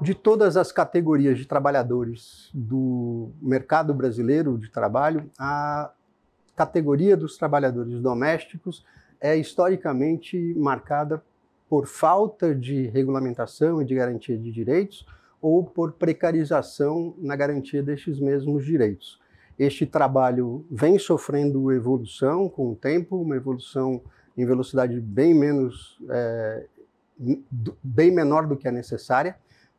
De todas as categorias de trabalhadores do mercado brasileiro de trabalho, a categoria dos trabalhadores domésticos é historicamente marcada por falta de regulamentação e de garantia de direitos ou por precarização na garantia destes mesmos direitos. Este trabalho vem sofrendo evolução com o tempo, uma evolução em velocidade bem menos é, bem menor do que a necessária,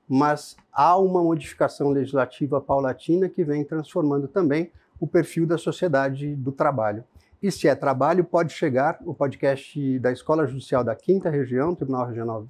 mas há uma modificação legislativa paulatina que vem transformando também o perfil da sociedade do trabalho. E se é trabalho, pode chegar o podcast da Escola Judicial da Quinta Região, Tribunal Regional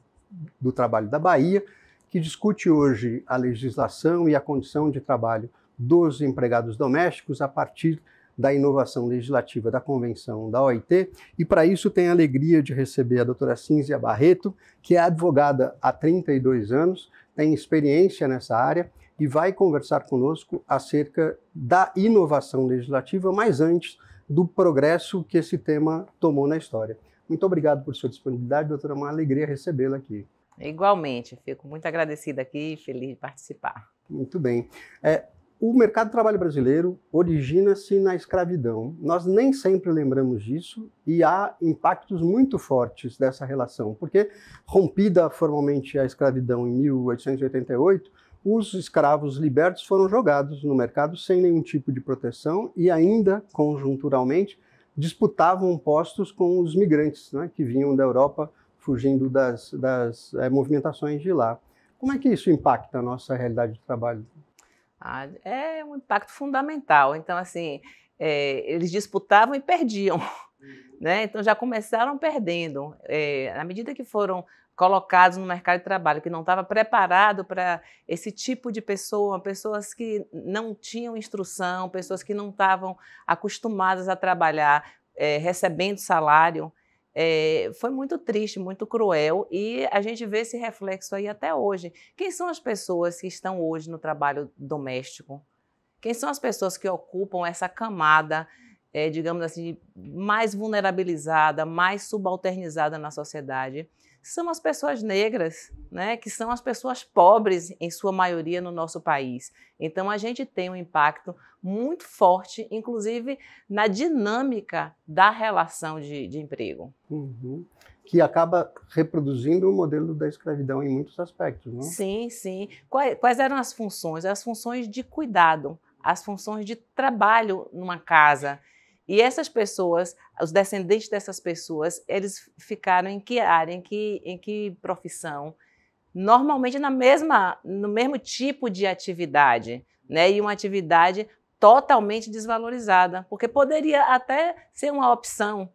do Trabalho da Bahia, que discute hoje a legislação e a condição de trabalho dos empregados domésticos a partir da Inovação Legislativa da Convenção da OIT. E para isso tem a alegria de receber a doutora Cinzia Barreto, que é advogada há 32 anos, tem experiência nessa área e vai conversar conosco acerca da inovação legislativa, mas antes do progresso que esse tema tomou na história. Muito obrigado por sua disponibilidade, doutora. É uma alegria recebê-la aqui. Igualmente, fico muito agradecida aqui e feliz de participar. Muito bem. É, o mercado de trabalho brasileiro origina-se na escravidão. Nós nem sempre lembramos disso e há impactos muito fortes dessa relação, porque rompida formalmente a escravidão em 1888, os escravos libertos foram jogados no mercado sem nenhum tipo de proteção e ainda conjunturalmente disputavam postos com os migrantes né, que vinham da Europa fugindo das, das é, movimentações de lá. Como é que isso impacta a nossa realidade de trabalho ah, é um impacto fundamental. Então, assim, é, eles disputavam e perdiam. Né? Então, já começaram perdendo. É, eh, à medida que foram colocados no mercado de trabalho, que não estava preparado para esse tipo de pessoa, pessoas que não tinham instrução, pessoas que não estavam acostumadas a trabalhar é, recebendo salário, é, foi muito triste, muito cruel e a gente vê esse reflexo aí até hoje. Quem são as pessoas que estão hoje no trabalho doméstico? Quem são as pessoas que ocupam essa camada, é, digamos assim, mais vulnerabilizada, mais subalternizada na sociedade? são as pessoas negras, né, que são as pessoas pobres, em sua maioria, no nosso país. Então, a gente tem um impacto muito forte, inclusive na dinâmica da relação de, de emprego. Uhum. Que acaba reproduzindo o modelo da escravidão em muitos aspectos, não? É? Sim, sim. Quais, quais eram as funções? As funções de cuidado, as funções de trabalho numa casa e essas pessoas, os descendentes dessas pessoas, eles ficaram em que área, em que, em que profissão? Normalmente na mesma, no mesmo tipo de atividade, né? E uma atividade totalmente desvalorizada, porque poderia até ser uma opção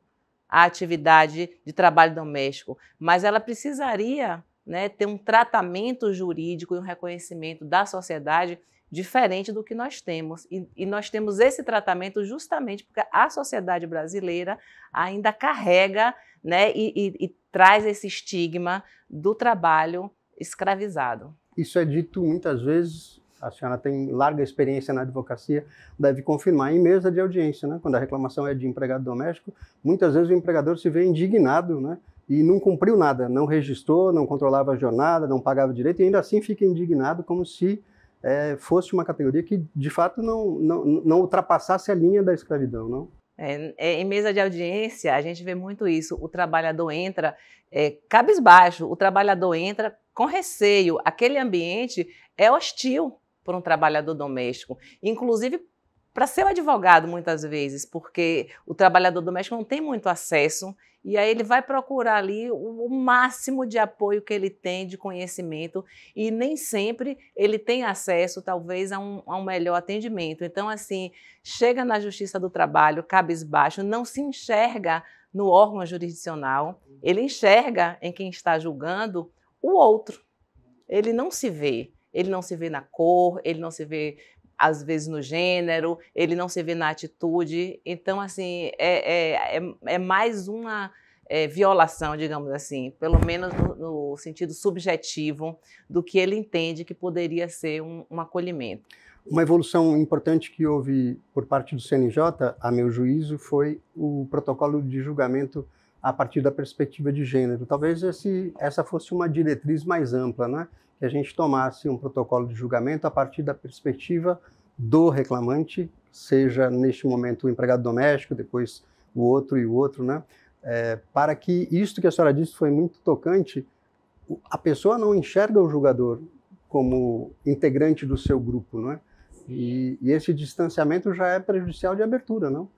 a atividade de trabalho doméstico, mas ela precisaria né, ter um tratamento jurídico e um reconhecimento da sociedade diferente do que nós temos. E, e, nós temos esse tratamento justamente porque a sociedade brasileira ainda carrega né, e, e, e traz esse estigma do trabalho escravizado. Isso é dito muitas vezes a senhora tem larga experiência na advocacia, deve confirmar em mesa de audiência, né? Quando a reclamação é de empregado doméstico, muitas vezes o empregador se vê indignado, né? E não cumpriu nada, não registrou, não controlava a jornada, não pagava direito e ainda assim fica indignado como se é, fosse uma categoria que, de fato, não, não, não ultrapassasse a linha da escravidão, não? É, é, em mesa de audiência, a gente vê muito isso. O trabalhador entra é, cabisbaixo, o trabalhador entra com receio. Aquele ambiente é hostil para um trabalhador doméstico, inclusive para seu advogado, muitas vezes, porque o trabalhador doméstico não tem muito acesso e aí ele vai procurar ali o máximo de apoio que ele tem de conhecimento e nem sempre ele tem acesso, talvez, a um, a um melhor atendimento. Então, assim, chega na Justiça do Trabalho, cabisbaixo, não se enxerga no órgão jurisdicional, ele enxerga em quem está julgando o outro. Ele não se vê. Ele não se vê na cor, ele não se vê às vezes no gênero, ele não se vê na atitude. Então, assim, é, é, é, é mais uma é, violação, digamos assim, pelo menos no, no, sentido subjetivo do que ele entende que poderia ser um, um acolhimento. Uma evolução importante que houve por parte do CNJ, a meu juízo, foi o protocolo de julgamento a partir da perspectiva de gênero. Talvez esse, essa fosse uma diretriz mais ampla, né? que a gente tomasse um protocolo de julgamento a partir da perspectiva do reclamante, seja neste momento o empregado doméstico, depois o outro e o outro, né? É, para que isto que a senhora disse foi muito tocante, a pessoa não enxerga o julgador como integrante do seu grupo, não é? E, e esse distanciamento já é prejudicial de abertura, não?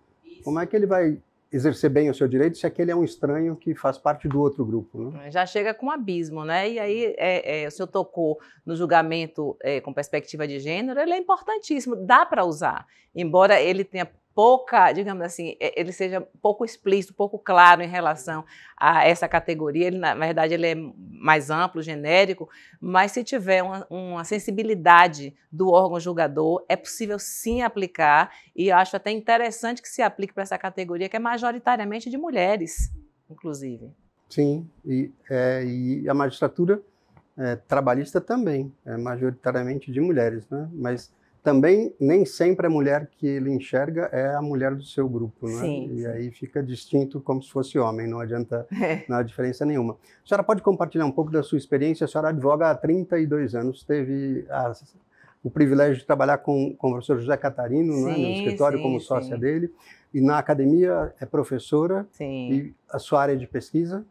Como é que ele vai exercer bem o seu direito se aquele é um estranho que faz parte do outro grupo. Né? Ah, já chega com um abismo, né? E aí é, é, o senhor tocou no julgamento é, com perspectiva de gênero, ele é importantíssimo, dá para usar, embora ele tenha pouca, digamos assim, ele seja pouco explícito, pouco claro em relação a essa categoria. Ele, na verdade, ele é mais amplo, genérico, mas se tiver uma, uma sensibilidade do órgão julgador, é possível sim aplicar, e acho até interessante que se aplique para essa categoria, que é majoritariamente de mulheres, inclusive. Sim, e, é, e a magistratura é, trabalhista também é majoritariamente de mulheres, né? mas também nem sempre a mulher que ele enxerga é a mulher do seu grupo, né? Sim, e sim. aí fica distinto como se fosse homem, não adianta, é. não há diferença nenhuma. A senhora pode compartilhar um pouco da sua experiência? A senhora advoga há 32 anos, teve o privilégio de trabalhar com, com o professor José Catarino sim, né? no escritório como sócia dele, e na academia é professora, e a sua área de pesquisa?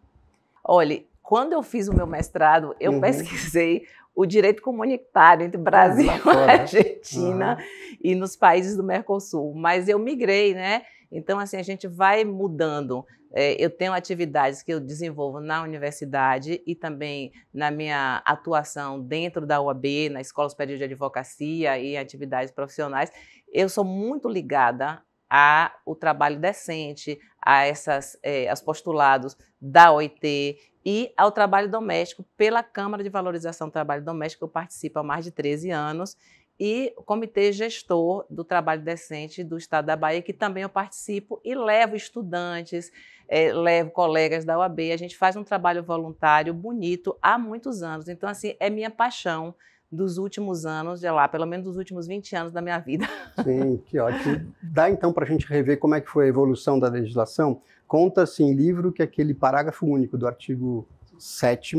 Olha, quando eu fiz o meu mestrado, eu uhum. pesquisei o direito comunitário entre Brasil e Argentina e nos países do Mercosul. Mas eu migrei, né? Então, assim, a gente vai mudando. É, eu tenho atividades que eu desenvolvo na universidade e também na minha atuação dentro da UAB, na Escola Superior de Advocacia e atividades profissionais. Eu sou muito ligada a o trabalho decente, a essas, é, postulados da OIT e ao trabalho doméstico pela Câmara de Valorização do Trabalho Doméstico, que eu participo há mais de 13 anos, e o Comitê Gestor do Trabalho Decente do Estado da Bahia, que também eu participo e levo estudantes, é, levo colegas da UAB. A gente faz um trabalho voluntário bonito há muitos anos. Então, assim, é minha paixão dos últimos anos, de lá, pelo menos dos últimos 20 anos da minha vida. Sim, que ótimo. Dá então para a gente rever como é que foi a evolução da legislação. Conta-se assim, em livro que aquele parágrafo único do artigo 7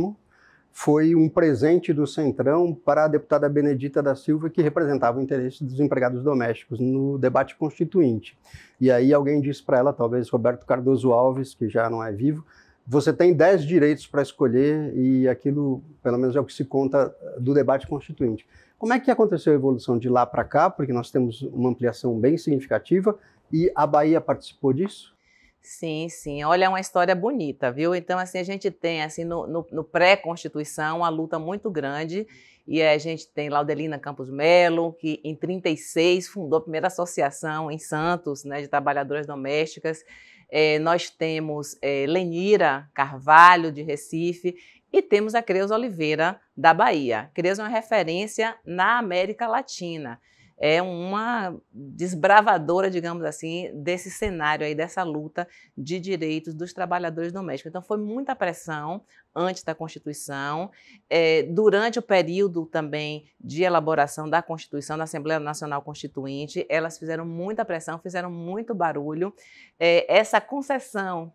foi um presente do Centrão para a deputada Benedita da Silva, que representava o interesse dos empregados domésticos no debate constituinte. E aí alguém disse para ela, talvez Roberto Cardoso Alves, que já não é vivo, você tem 10 direitos para escolher e aquilo, pelo menos, é o que se conta do debate constituinte. Como é que aconteceu a evolução de lá para cá? Porque nós temos uma ampliação bem significativa e a Bahia participou disso? Sim, sim. Olha, é uma história bonita, viu? Então, assim, a gente tem, assim, no, no, no pré-constituição, uma luta muito grande. E a gente tem Laudelina Campos Melo, que em 36 fundou a primeira associação em Santos, né, de trabalhadoras domésticas é, nós temos é, Lenira Carvalho, de Recife, e temos a Creuza Oliveira, da Bahia. Creuza é uma referência na América Latina é uma desbravadora, digamos assim, desse cenário aí, dessa luta de direitos dos trabalhadores domésticos. Então, foi muita pressão antes da Constituição, é, durante o período também de elaboração da Constituição, da Assembleia Nacional Constituinte, elas fizeram muita pressão, fizeram muito barulho. É, essa concessão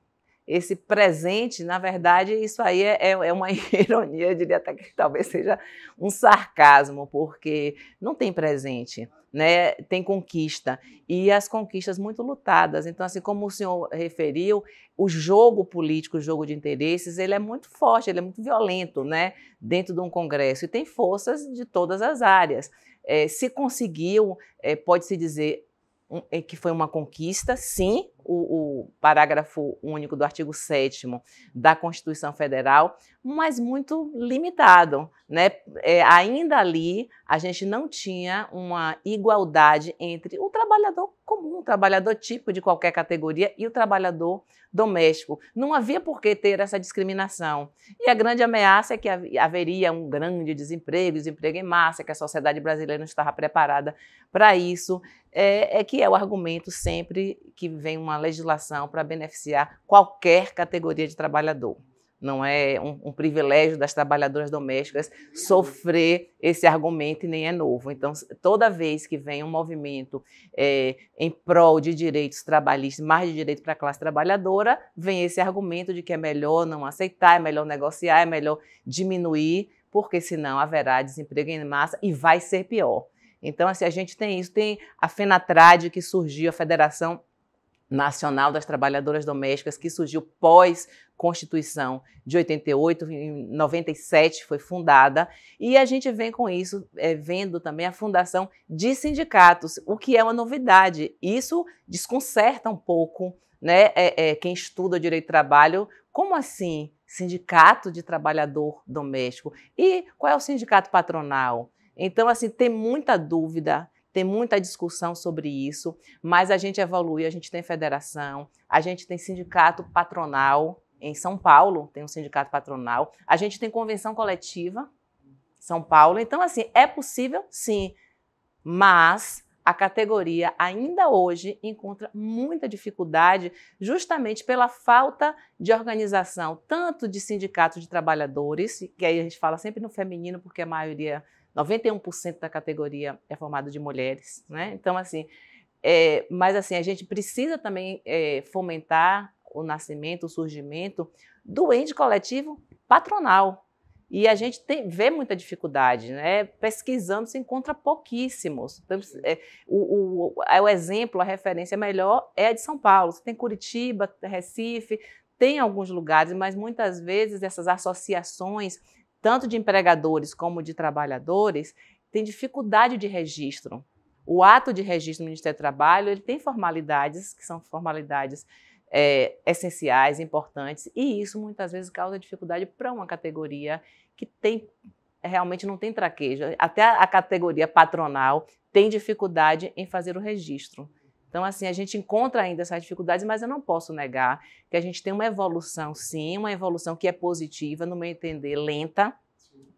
esse presente, na verdade, isso aí é, é, é uma ironia, eu diria até que talvez seja um sarcasmo, porque não tem presente, né? Tem conquista e as conquistas muito lutadas. Então, assim como o senhor referiu, o jogo político, o jogo de interesses, ele é muito forte, ele é muito violento, né? Dentro de um congresso e tem forças de todas as áreas. É, se conseguiu, é, pode se dizer é, que foi uma conquista, sim, o, o parágrafo único do artigo 7 da Constituição Federal, mas muito limitado. Né? É, ainda ali, a gente não tinha uma igualdade entre o trabalhador comum, o trabalhador típico de qualquer categoria e o trabalhador doméstico. Não havia por que ter essa discriminação. E a grande ameaça é que haveria um grande desemprego, desemprego em massa, que a sociedade brasileira não estava preparada para isso, é, é que é o argumento sempre que vem uma uma legislação para beneficiar qualquer categoria de trabalhador. Não é um, um, privilégio das trabalhadoras domésticas sofrer esse argumento e nem é novo. Então, toda vez que vem um movimento é, em prol de direitos trabalhistas, mais de direito para a classe trabalhadora, vem esse argumento de que é melhor não aceitar, é melhor negociar, é melhor diminuir, porque senão haverá desemprego em massa e vai ser pior. Então, assim, a gente tem isso, tem a FENATRAD que surgiu, a Federação Nacional das Trabalhadoras Domésticas, que surgiu pós Constituição de 88, em 97 foi fundada, e a gente vem com isso, é, vendo também a fundação de sindicatos, o que é uma novidade. Isso desconcerta um pouco né, é, é, quem estuda direito do trabalho. Como assim? Sindicato de trabalhador doméstico. E qual é o sindicato patronal? Então, assim, tem muita dúvida tem muita discussão sobre isso, mas a gente evolui, a gente tem federação, a gente tem sindicato patronal em São Paulo, tem um sindicato patronal, a gente tem convenção coletiva São Paulo. Então, assim, é possível sim, mas a categoria ainda hoje encontra muita dificuldade justamente pela falta de organização, tanto de sindicatos de trabalhadores, que aí a gente fala sempre no feminino, porque a maioria 91% da categoria é formada de mulheres, né? Então, assim, é, mas assim, a gente precisa também é, fomentar o nascimento, o surgimento do ente coletivo patronal. E a gente tem, vê muita dificuldade, né? Pesquisando se encontra pouquíssimos. Então, é, o, o, o exemplo, a referência melhor é a de São Paulo. Você tem Curitiba, Recife, tem alguns lugares, mas muitas vezes essas associações tanto de empregadores como de trabalhadores, tem dificuldade de registro. O ato de registro no Ministério do Trabalho ele tem formalidades, que são formalidades é, essenciais, importantes, e isso muitas vezes causa dificuldade para uma categoria que tem realmente não tem traquejo. Até a categoria patronal tem dificuldade em fazer o registro. Então, assim, a gente encontra ainda essas dificuldades, mas eu não posso negar que a gente tem uma evolução, sim, uma evolução que é positiva, no meu entender, lenta,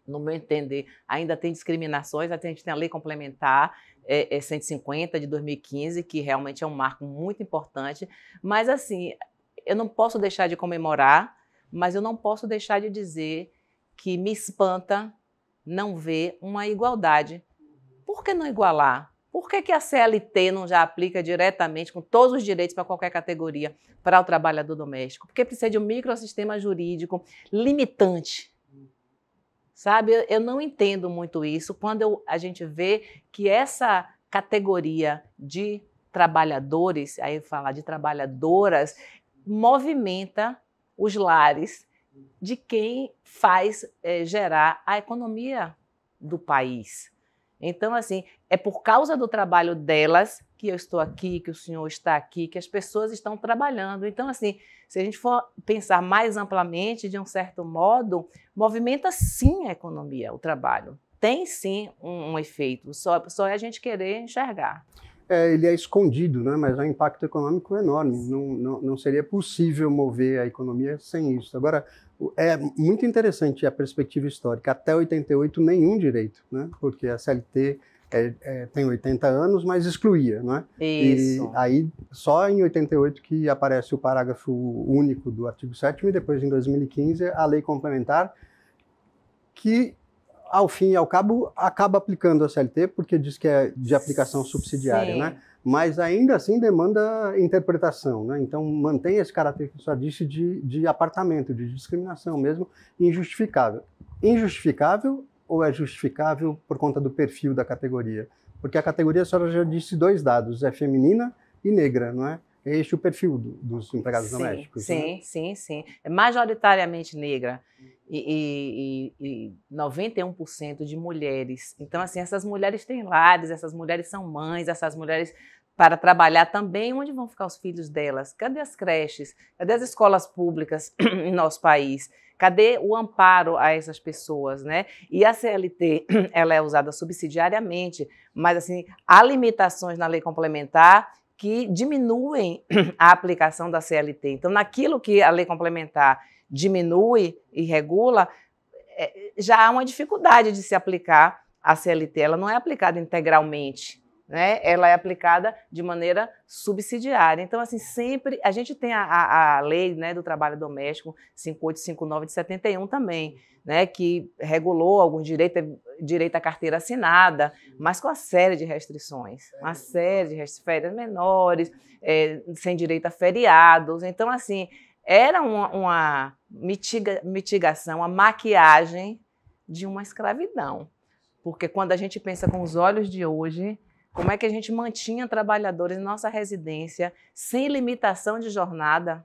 no meu entender, ainda tem discriminações, a gente tem a lei complementar é, é 150 de 2015, que realmente é um marco muito importante, mas assim, eu não posso deixar de comemorar, mas eu não posso deixar de dizer que me espanta não ver uma igualdade. Por que não igualar? Por que, que a CLT não já aplica diretamente com todos os direitos para qualquer categoria para o trabalhador doméstico? Porque precisa de um microsistema jurídico limitante. Sabe, eu não entendo muito isso quando eu, a gente vê que essa categoria de trabalhadores, aí falar de trabalhadoras, movimenta os lares de quem faz é, gerar a economia do país. Então, assim, é por causa do trabalho delas que eu estou aqui, que o senhor está aqui, que as pessoas estão trabalhando. Então, assim, se a gente for pensar mais amplamente, de um certo modo, movimenta sim a economia, o trabalho. Tem sim um, um efeito, só, só é a gente querer enxergar. É, ele é escondido, né? mas o impacto econômico é enorme. Não, não, não seria possível mover a economia sem isso. Agora, é muito interessante a perspectiva histórica. Até 88, nenhum direito, né? porque a CLT é, é, tem 80 anos, mas excluía. Né? Isso. E aí, só em 88 que aparece o parágrafo único do artigo 7 e depois, em 2015, a lei complementar, que, ao fim e ao cabo, acaba aplicando a CLT, porque diz que é de aplicação subsidiária. Sim. Né? mas ainda assim demanda interpretação. Né? Então, mantém esse caráter que eu só disse de, de apartamento, de discriminação mesmo, injustificável. Injustificável ou é justificável por conta do perfil da categoria? Porque a categoria, a senhora já disse dois dados, é feminina e negra, não é? é este é o perfil do, dos empregados sim, domésticos. Né? Sim, né? sim, sim. É majoritariamente negra e, e, e 91% de mulheres. Então, assim, essas mulheres têm lares, essas mulheres são mães, essas mulheres para trabalhar também onde vão ficar os filhos delas. Cadê as creches? Cadê as escolas públicas em nosso país? Cadê o amparo a essas pessoas, né? E a CLT, ela é usada subsidiariamente, mas assim, há limitações na lei complementar que diminuem a aplicação da CLT. Então, naquilo que a lei complementar diminui e regula, eh, já há uma dificuldade de se aplicar a CLT, ela não é aplicada integralmente né? Ela é aplicada de maneira subsidiária. Então, assim, sempre a gente tem a, a, a lei né, do trabalho doméstico 5859 de 71 também, né, que regulou alguns direitos, direito à carteira assinada, mas com uma série de restrições, uma série de restrições, férias menores, é, sem direito a feriados. Então, assim, era uma, uma mitiga, mitigação, uma maquiagem de uma escravidão. Porque quando a gente pensa com os olhos de hoje, como é que a gente mantinha trabalhadores em nossa residência sem limitação de jornada?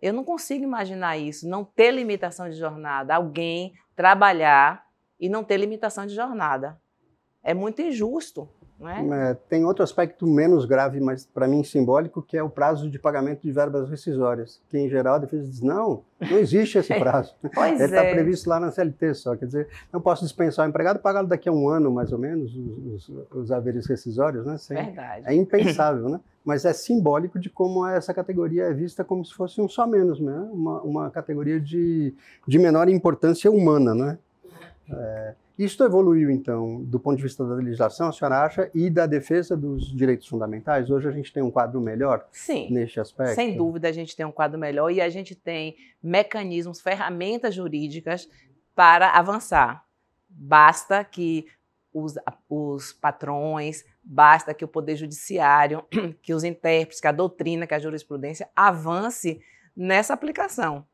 Eu não consigo imaginar isso, não ter limitação de jornada, alguém trabalhar e não ter limitação de jornada. É muito injusto. É? Hum, é, tem outro aspecto menos grave, mas para mim simbólico, que é o prazo de pagamento de verbas rescisórias, que em geral a defesa diz, não, não existe esse prazo. É. Ele está é. previsto lá na CLT só, quer dizer, não posso dispensar o empregado, pagá-lo daqui a um ano mais ou menos, os, os, os haveres rescisórios, né? Sem, Verdade. É impensável, né? Mas é simbólico de como essa categoria é vista como se fosse um só menos, né? Uma, uma categoria de, de menor importância humana, né? É, isto evoluiu, então, do ponto de vista da legislação, a senhora acha, e da defesa dos direitos fundamentais? Hoje a gente tem um quadro melhor Sim, neste aspecto? Sem dúvida, a gente tem um quadro melhor e a gente tem mecanismos, ferramentas jurídicas para avançar. Basta que os, os patrões, basta que o Poder Judiciário, que os intérpretes, que a doutrina, que a jurisprudência avance nessa aplicação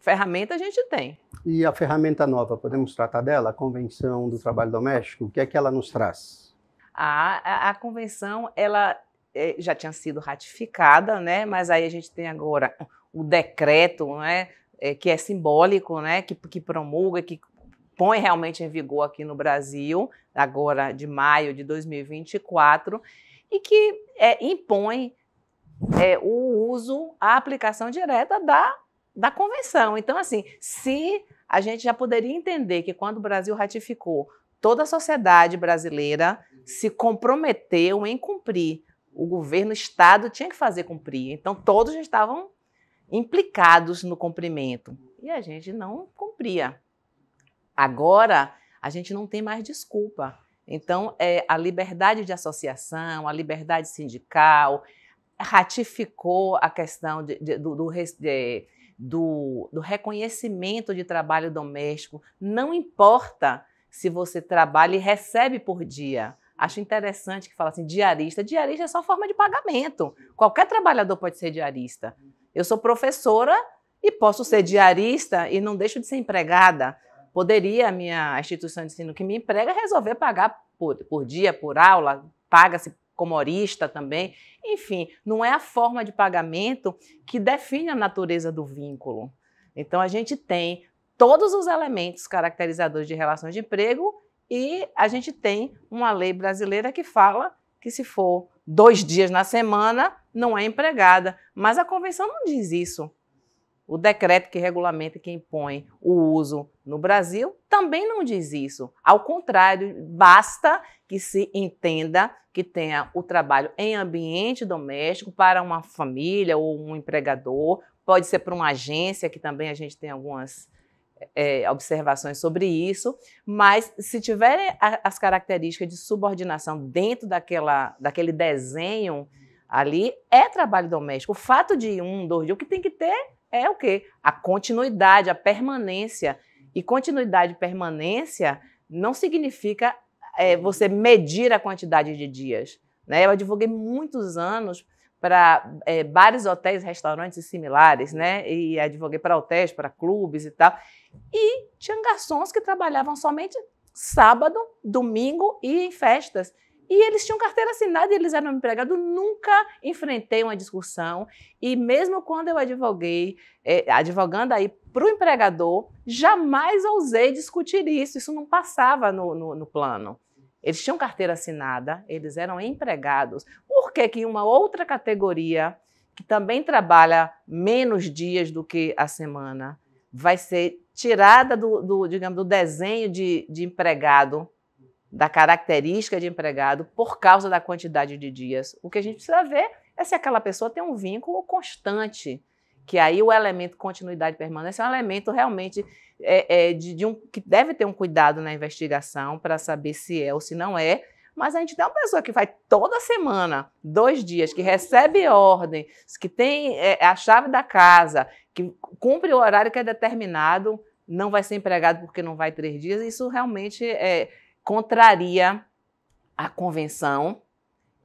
Ferramenta a gente tem. E a ferramenta nova, podemos tratar dela? A Convenção do Trabalho Doméstico, o que é que ela nos traz? A, a, a convenção, ela é, já tinha sido ratificada, né? mas aí a gente tem agora o decreto, né? É, que é simbólico, né? que, que promulga, que põe realmente em vigor aqui no Brasil, agora de maio de 2024, e que é, impõe é, o uso, a aplicação direta da da convenção. Então, assim, se a gente já poderia entender que quando o Brasil ratificou, toda a sociedade brasileira se comprometeu em cumprir. O governo, o Estado tinha que fazer cumprir. Então, todos já estavam implicados no cumprimento. E a gente não cumpria. Agora, a gente não tem mais desculpa. Então, é, a liberdade de associação, a liberdade sindical, ratificou a questão de, de, do, do de, do, do reconhecimento de trabalho doméstico. Não importa se você trabalha e recebe por dia. Acho interessante que fala assim, diarista. Diarista é só forma de pagamento. Qualquer trabalhador pode ser diarista. Eu sou professora e posso ser diarista e não deixo de ser empregada. Poderia a minha instituição de ensino que me emprega resolver pagar por, por dia, por aula, paga-se comorista também. Enfim, não é a forma de pagamento que define a natureza do vínculo. Então, a gente tem todos os elementos caracterizadores de relações de emprego e a gente tem uma lei brasileira que fala que se for dois dias na semana, não é empregada. Mas a convenção não diz isso. O decreto que regulamenta e que impõe o uso no Brasil também não diz isso. Ao contrário, basta que se entenda que tenha o trabalho em ambiente doméstico para uma família ou um empregador, pode ser para uma agência, que também a gente tem algumas é, observações sobre isso, mas se tiverem as características de subordinação dentro daquela, daquele desenho ali, é trabalho doméstico. O fato de um, dois dias, o que tem que ter é o quê? A continuidade, a permanência. E continuidade e permanência não significa é, você medir a quantidade de dias. Né? Eu advoguei muitos anos para é, bares, hotéis, restaurantes e similares, né? E advoguei para hotéis, para clubes e tal. E tinha garçons que trabalhavam somente sábado, domingo e em festas. E eles tinham carteira assinada e eles eram empregados. Nunca enfrentei uma discussão. E mesmo quando eu advoguei, é, advogando aí para o empregador, jamais ousei discutir isso. Isso não passava no, no, no plano. Eles tinham carteira assinada, eles eram empregados. Por que, que uma outra categoria, que também trabalha menos dias do que a semana, vai ser tirada do, do digamos, do desenho de, de empregado da característica de empregado por causa da quantidade de dias. O que a gente precisa ver é se aquela pessoa tem um vínculo constante, que aí o elemento continuidade e permanência é um elemento realmente é, é, de, de um, que deve ter um cuidado na investigação para saber se é ou se não é, mas a gente tem uma pessoa que vai toda semana, dois dias, que recebe ordem, que tem é, a chave da casa, que cumpre o horário que é determinado, não vai ser empregado porque não vai três dias. Isso realmente é, contraria a convenção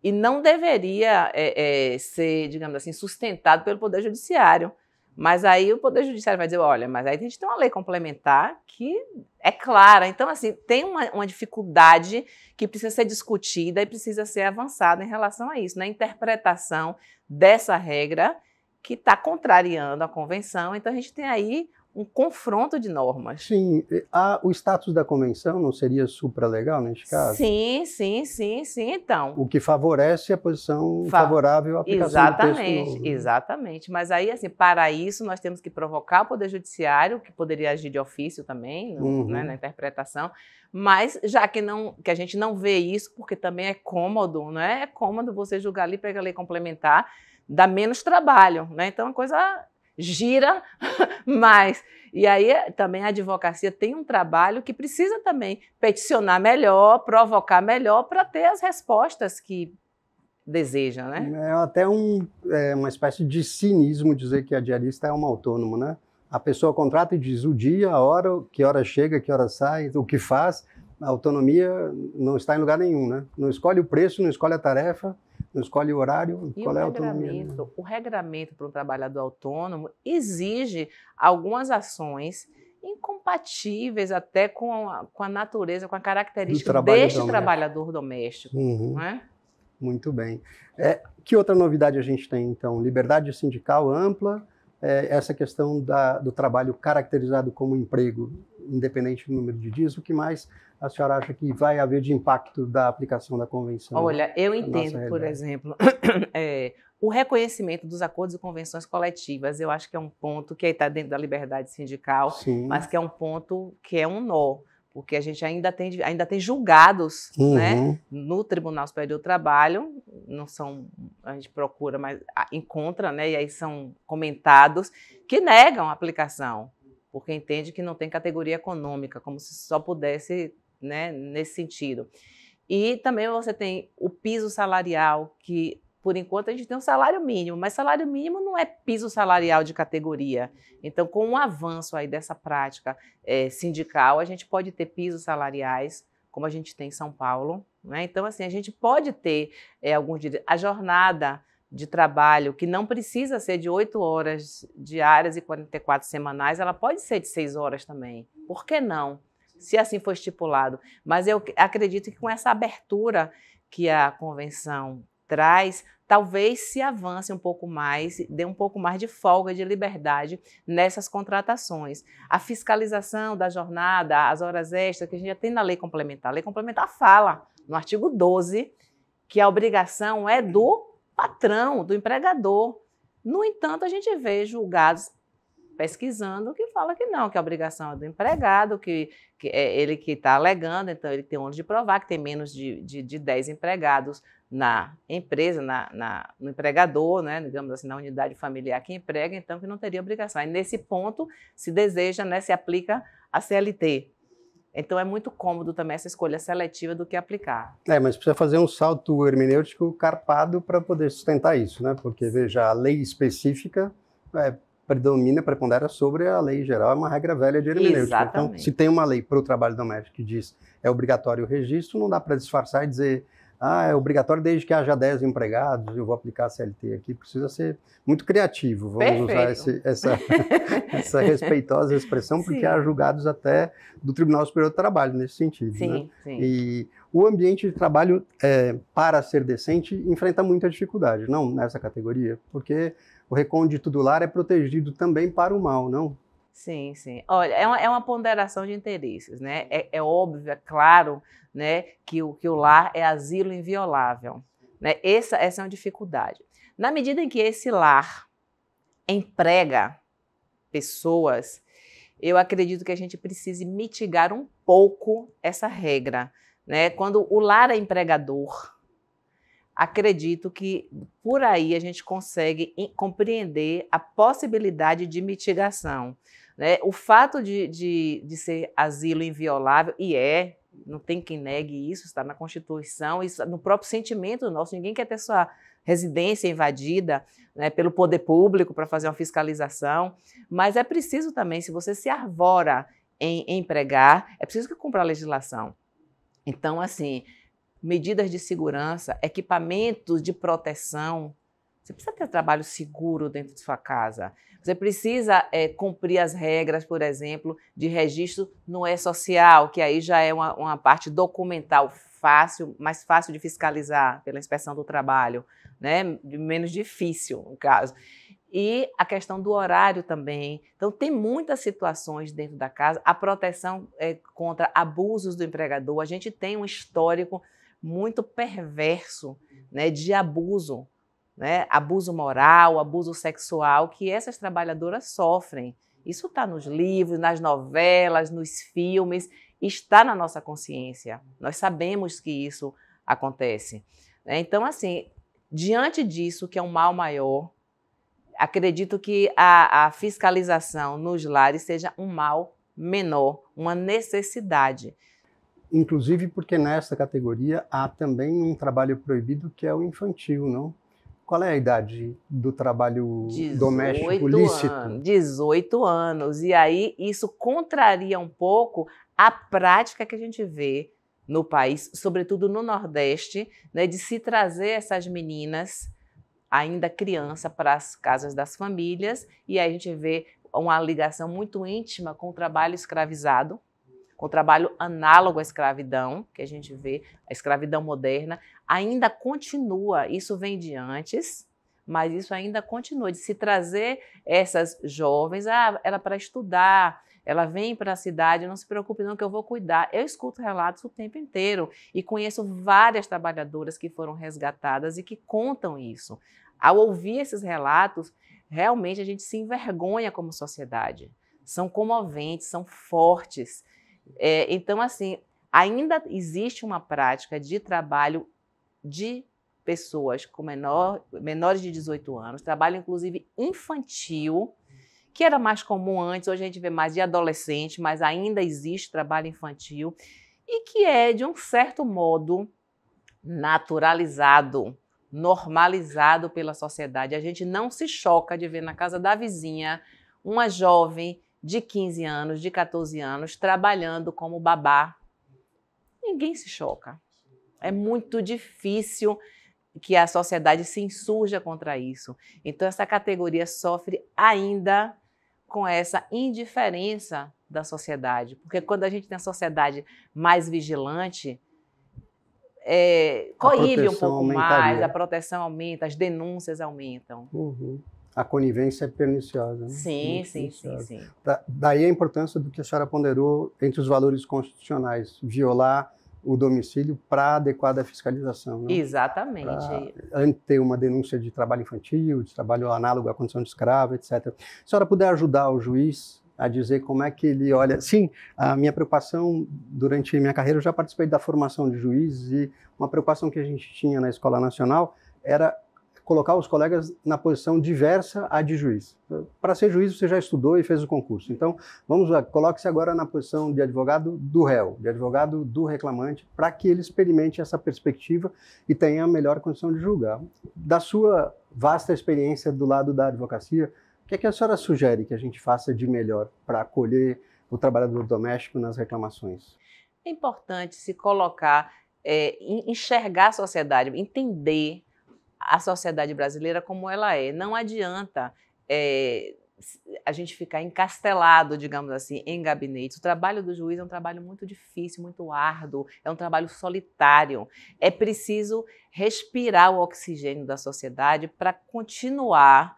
e não deveria é, é, ser, digamos assim, sustentado pelo Poder Judiciário. Mas aí o Poder Judiciário vai dizer: olha, mas aí a gente tem uma lei complementar que é clara. Então, assim, tem uma, uma dificuldade que precisa ser discutida e precisa ser avançada em relação a isso, na né? interpretação dessa regra que está contrariando a convenção. Então, a gente tem aí um confronto de normas. Sim, a, o status da convenção não seria supralegal neste caso? Sim, sim, sim, sim, então. O que favorece a posição Fa favorável à aplicação exatamente, do texto novo. Né? Exatamente, mas aí, assim, para isso nós temos que provocar o Poder Judiciário, que poderia agir de ofício também, né, uhum. né, na interpretação, mas já que, não, que a gente não vê isso, porque também é cômodo, não É, é cômodo você julgar ali, pegar a lei complementar, dá menos trabalho, né? Então, é uma coisa gira mais. E aí também a advocacia tem um trabalho que precisa também peticionar melhor, provocar melhor para ter as respostas que deseja, né? É até um, é, uma espécie de cinismo dizer que a diarista é uma autônoma, né? A pessoa contrata e diz o dia, a hora, que hora chega, que hora sai, o que faz. A autonomia não está em lugar nenhum, né? Não escolhe o preço, não escolhe a tarefa, não escolhe o horário, e qual o é a autonomia? Né? Regramento, o regramento para um trabalhador autônomo exige algumas ações incompatíveis até com a, com a natureza, com a característica trabalho deste doméstico. trabalhador doméstico. Uhum. É? Muito bem. É, que outra novidade a gente tem, então? Liberdade sindical ampla, é, essa questão da, do trabalho caracterizado como emprego, independente do número de dias, o que mais a senhora acha que vai haver de impacto da aplicação da convenção? Olha, eu entendo, por exemplo, é, o reconhecimento dos acordos e convenções coletivas, eu acho que é um ponto que está dentro da liberdade sindical, Sim. mas que é um ponto que é um nó porque a gente ainda tem, ainda tem julgados né, uhum. né, no Tribunal Superior do Trabalho, não são, a gente procura, mas encontra, né, e aí são comentados, que negam a aplicação, porque entende que não tem categoria econômica, como se só pudesse né, nesse sentido. E também você tem o piso salarial, que por enquanto a gente tem um salário mínimo, mas salário mínimo não é piso salarial de categoria. Então, com o avanço aí dessa prática é, sindical, a gente pode ter pisos salariais, como a gente tem em São Paulo. Né? Então, assim, a gente pode ter é, alguns direitos. A jornada de trabalho, que não precisa ser de 8 horas diárias e 44 semanais, ela pode ser de 6 horas também. Por que não? se assim for estipulado. Mas eu acredito que com essa abertura que a convenção traz, talvez se avance um pouco mais, dê um pouco mais de folga, de liberdade nessas contratações. A fiscalização da jornada, as horas extras, que a gente já tem na lei complementar. A lei complementar fala, no artigo 12, que a obrigação é do patrão, do empregador. No entanto, a gente vê julgados pesquisando que fala que não, que a obrigação é do empregado, que, que é ele que está alegando, então ele tem onde de provar que tem menos de, de, de 10 empregados na empresa, na, na, no empregador, né, digamos assim, na unidade familiar que emprega, então que não teria obrigação. E nesse ponto se deseja, né, se aplica a CLT. Então é muito cômodo também essa escolha seletiva do que aplicar. É, mas precisa fazer um salto hermenêutico carpado para poder sustentar isso, né? Porque veja, a lei específica é, predomina, prepondera sobre a lei geral, é uma regra velha de hermenêutica. Então, Exatamente. Então, se tem uma lei para o trabalho doméstico que diz é obrigatório o registro, não dá para disfarçar e dizer ah, é obrigatório desde que haja 10 empregados, eu vou aplicar a CLT aqui. Precisa ser muito criativo, vamos Perfeito. usar esse, essa, essa, respeitosa expressão, porque há julgados até do Tribunal Superior do Trabalho nesse sentido. Né? Sim, né? sim. E o ambiente de trabalho, é, para ser decente, enfrenta muita dificuldade, não nessa categoria, porque o recôndito do lar é protegido também para o mal, não? Sim, sim. Olha, é uma, é uma ponderação de interesses, né? É, é, óbvio, é claro, né, que o, que o lar é asilo inviolável, né? Essa, essa é uma dificuldade. Na medida em que esse lar emprega pessoas, eu acredito que a gente precise mitigar um pouco essa regra, né? Quando o lar é empregador, acredito que por aí a gente consegue compreender a possibilidade de mitigação. Né? O fato de, de, de ser asilo inviolável, e é, não tem quem negue isso, está na Constituição, isso no próprio sentimento nosso, ninguém quer ter sua residência invadida né, pelo poder público para fazer uma fiscalização, mas é preciso também, se você se arvora em empregar, é preciso que cumpra a legislação. Então, assim, medidas de segurança, equipamentos de proteção. Você precisa ter trabalho seguro dentro de sua casa. Você precisa é, cumprir as regras, por exemplo, de registro no E-Social, é que aí já é uma, uma parte documental fácil, mais fácil de fiscalizar pela inspeção do trabalho, né? menos difícil, no caso. E a questão do horário também. Então, tem muitas situações dentro da casa. A proteção é, contra abusos do empregador. A gente tem um histórico muito perverso né, de abuso, né, abuso moral, abuso sexual que essas trabalhadoras sofrem. Isso está nos livros, nas novelas, nos filmes, está na nossa consciência. Nós sabemos que isso acontece. Né? Então, assim, diante disso, que é um mal maior, acredito que a, a fiscalização nos lares seja um mal menor, uma necessidade inclusive porque nessa categoria há também um trabalho proibido que é o infantil, não? Qual é a idade do trabalho doméstico lícito? Anos, 18 anos. E aí isso contraria um pouco a prática que a gente vê no país, sobretudo no Nordeste, né, de se trazer essas meninas ainda criança para as casas das famílias. E aí a gente vê uma ligação muito íntima com o trabalho escravizado, com trabalho análogo à escravidão, que a gente vê, a escravidão moderna, ainda continua. Isso vem de antes, mas isso ainda continua, de se trazer essas jovens, ah, ela para estudar, ela vem para a cidade, não se preocupe não que eu vou cuidar. Eu escuto relatos o tempo inteiro e conheço várias trabalhadoras que foram resgatadas e que contam isso. Ao ouvir esses relatos, realmente a gente se envergonha como sociedade. São comoventes, são fortes. É, então, assim, ainda existe uma prática de trabalho de pessoas com menor, menores de 18 anos, trabalho inclusive infantil, que era mais comum antes, hoje a gente vê mais de adolescente, mas ainda existe trabalho infantil, e que é, de um certo modo, naturalizado, normalizado pela sociedade. A gente não se choca de ver na casa da vizinha uma jovem de 15 anos, de 14 anos, trabalhando como babá, ninguém se choca. É muito difícil que a sociedade se insurja contra isso. Então, essa categoria sofre ainda com essa indiferença da sociedade, porque quando a gente tem a sociedade mais vigilante, é, coíbe um pouco aumentaria. mais, a proteção aumenta, as denúncias aumentam. Uhum a conivência é perniciosa. Né? Sim, sim, perniciosa. sim, sim, da, daí a importância do que a senhora ponderou entre os valores constitucionais, violar o domicílio para adequada fiscalização. Né? Exatamente. Pra, antes ter uma denúncia de trabalho infantil, de trabalho análogo à condição de escravo, etc. Se a senhora puder ajudar o juiz a dizer como é que ele olha. Sim, a minha preocupação durante minha carreira, eu já participei da formação de juízes e uma preocupação que a gente tinha na Escola Nacional era colocar os colegas na posição diversa à de juiz. Para ser juiz, você já estudou e fez o concurso. Então, vamos lá, coloque-se agora na posição de advogado do réu, de advogado do reclamante, para que ele experimente essa perspectiva e tenha a melhor condição de julgar. Da sua vasta experiência do lado da advocacia, o que, é que a senhora sugere que a gente faça de melhor para acolher o trabalhador doméstico nas reclamações? É importante se colocar, é, enxergar a sociedade, entender a sociedade brasileira como ela é. Não adianta é, a gente ficar encastelado, digamos assim, em gabinetes. O trabalho do juiz é um trabalho muito difícil, muito árduo, é um trabalho solitário. É preciso respirar o oxigênio da sociedade para continuar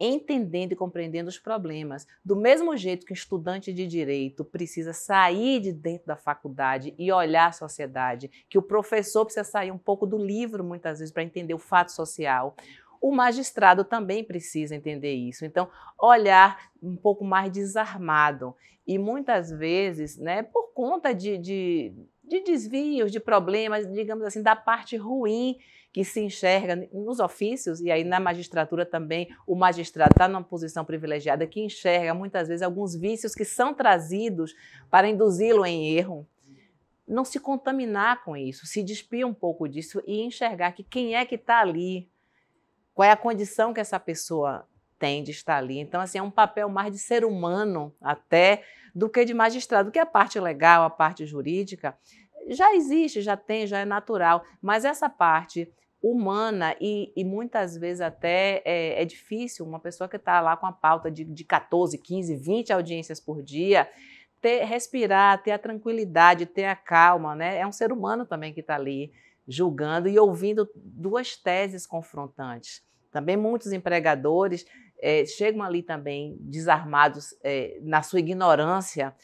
entendendo e compreendendo os problemas. Do mesmo jeito que um estudante de direito precisa sair de dentro da faculdade e olhar a sociedade, que o professor precisa sair um pouco do livro muitas vezes para entender o fato social. O magistrado também precisa entender isso. Então, olhar um pouco mais desarmado. E muitas vezes, né, por conta de, de de desvios, de problemas, digamos assim, da parte ruim que se enxerga nos ofícios, e aí na magistratura também, o magistrado está numa posição privilegiada que enxerga muitas vezes alguns vícios que são trazidos para induzi-lo em erro. Não se contaminar com isso, se despir um pouco disso e enxergar que quem é que está ali, qual é a condição que essa pessoa tem de estar ali. Então, assim, é um papel mais de ser humano até do que de magistrado, que a parte legal, a parte jurídica, já existe, já tem, já é natural, mas essa parte humana e, e muitas vezes até é, é difícil uma pessoa que está lá com a pauta de, de 14, 15, 20 audiências por dia, ter, respirar, ter a tranquilidade, ter a calma, né? É um ser humano também que está ali julgando e ouvindo duas teses confrontantes. Também muitos empregadores é, chegam ali também desarmados é, na sua ignorância,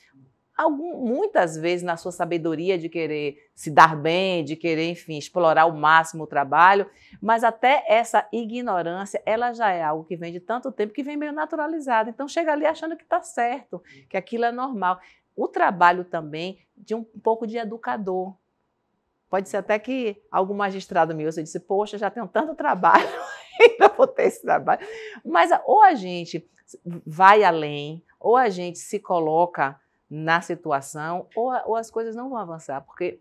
algum, muitas vezes na sua sabedoria de querer se dar bem, de querer, enfim, explorar ao máximo o trabalho, mas até essa ignorância, ela já é algo que vem de tanto tempo que vem meio naturalizado. Então chega ali achando que está certo, que aquilo é normal. O trabalho também de um pouco de educador, Pode ser até que algum magistrado meu ouça disse, poxa, já tenho tanto trabalho, ainda vou ter esse trabalho. Mas ah, ou a gente vai além, ou a gente se coloca na situação, ou, ou as coisas não vão avançar, porque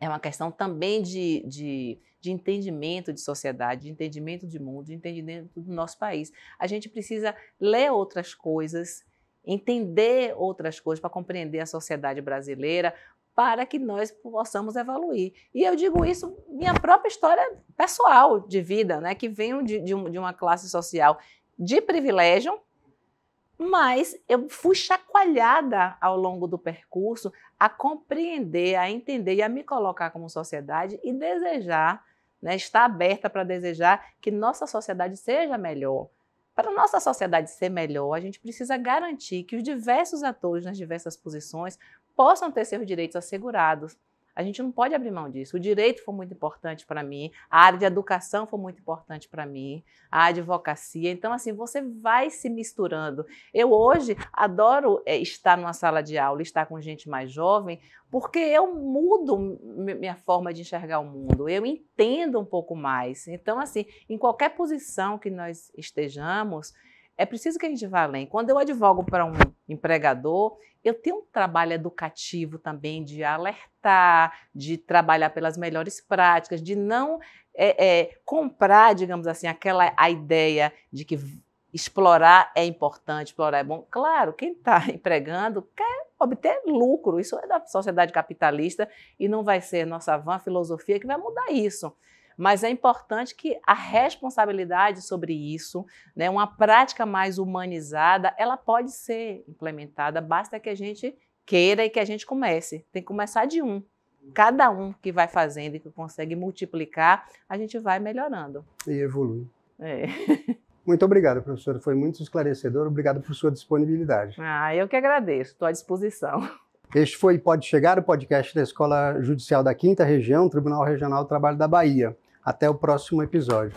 é uma questão também de, de, de, entendimento de sociedade, de entendimento de mundo, de entendimento do nosso país. A gente precisa ler outras coisas, entender outras coisas para compreender a sociedade brasileira, para que nós possamos evoluir. E eu digo isso minha própria história pessoal de vida, né? que venho de, de, um, de uma classe social de privilégio, mas eu fui chacoalhada ao longo do percurso a compreender, a entender e a me colocar como sociedade e desejar, né, estar aberta para desejar que nossa sociedade seja melhor. Para nossa sociedade ser melhor, a gente precisa garantir que os diversos atores nas diversas posições possam ter seus direitos assegurados. A gente não pode abrir mão disso. O direito foi muito importante para mim, a área de educação foi muito importante para mim, a advocacia. Então, assim, você vai se misturando. Eu hoje adoro é, estar numa sala de aula, estar com gente mais jovem, porque eu mudo minha forma de enxergar o mundo, eu entendo um pouco mais. Então, assim, em qualquer posição que nós estejamos, é preciso que a gente vá além. Quando eu advogo para um empregador, eu tenho um trabalho educativo também de alertar, de trabalhar pelas melhores práticas, de não é, é, comprar, digamos assim, aquela a ideia de que explorar é importante, explorar é bom. Claro, quem está empregando quer obter lucro. Isso é da sociedade capitalista e não vai ser nossa van filosofia que vai mudar isso mas é importante que a responsabilidade sobre isso, né, uma prática mais humanizada, ela pode ser implementada, basta que a gente queira e que a gente comece. Tem que começar de um. Cada um que vai fazendo e que consegue multiplicar, a gente vai melhorando. E evolui. É. Muito obrigado, professora. Foi muito esclarecedor. Obrigado por sua disponibilidade. Ah, eu que agradeço. Estou à disposição. Este foi Pode Chegar, o podcast da Escola Judicial da Quinta Região, Tribunal Regional do Trabalho da Bahia. Até o próximo episódio.